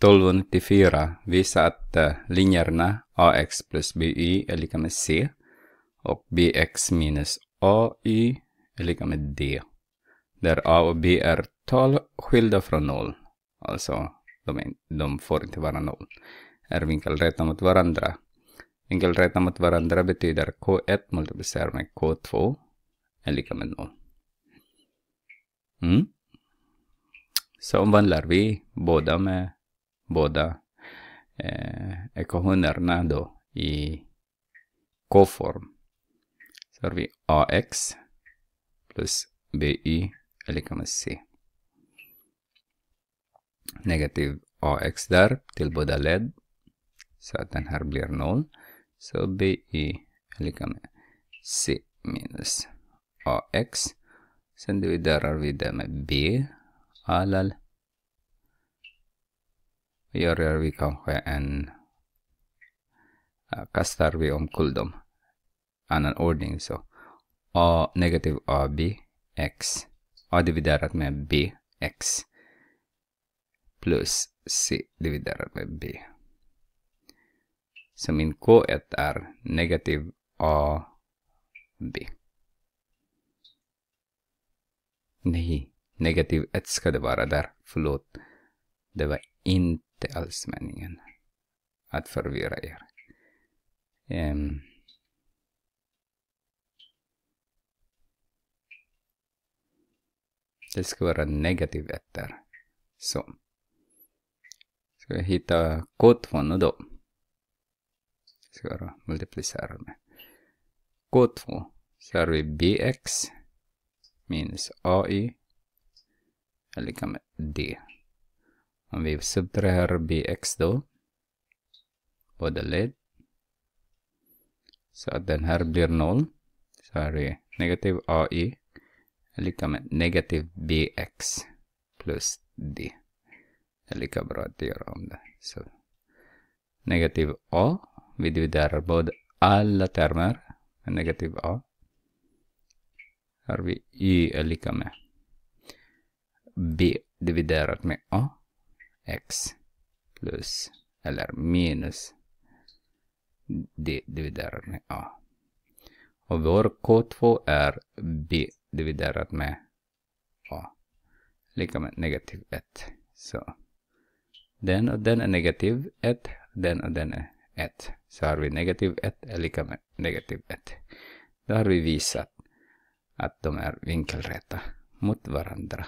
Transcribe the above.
1294 visar att eh, linjerna AX plus BY är lika med C och BX minus AY är lika med D. Där A och B är 12 skilda från 0. Alltså, de, är, de får inte vara 0. Är vinkelrätta mot varandra. Vinkelrätta mot varandra betyder K1 multiplicerat med K2 är lika med 0. Mm. Så omvandlar vi båda med båda eh, ekohundarna då i k-form. Så har vi AX plus BY är lika med c. negativ AX där till båda led. Så att den här blir noll. Så BY är lika med C minus AX. Sen dividerar vi det med B. Alal gör vi kanske en eh, kastar vi om kuldom. Annan ordning så. A negativ AB X. A dividerat med B X. Plus C dividerat med B. Så min K1 är negativ A B. Nej, negativ 1 ska det vara där. Förlåt. Det var inte inte alls meningen att förvirra er. Um, det ska vara negativ etter. Så. Ska jag hitta K2 nu då. Ska vara multiplicerar med. K2 så har vi bx minus ai är lika med d. Om vi subtraherar bx då båda led. Så att den här blir noll. Så här är negativ AI är lika med negativ bx plus d. Det är lika bra att göra om det. Så negativ a, vi dividerar båda alla termer med negativ a. Här har vi y är lika med b dividerat med a x plus eller minus dividerat med a. Och vår k2 är b dividerat med a. Lika med negativ 1. Så den och den är negativ 1, den och den är 1. Så har vi negativ 1 är lika med negativ 1. Då har vi visat att de är vinkelrätta mot varandra.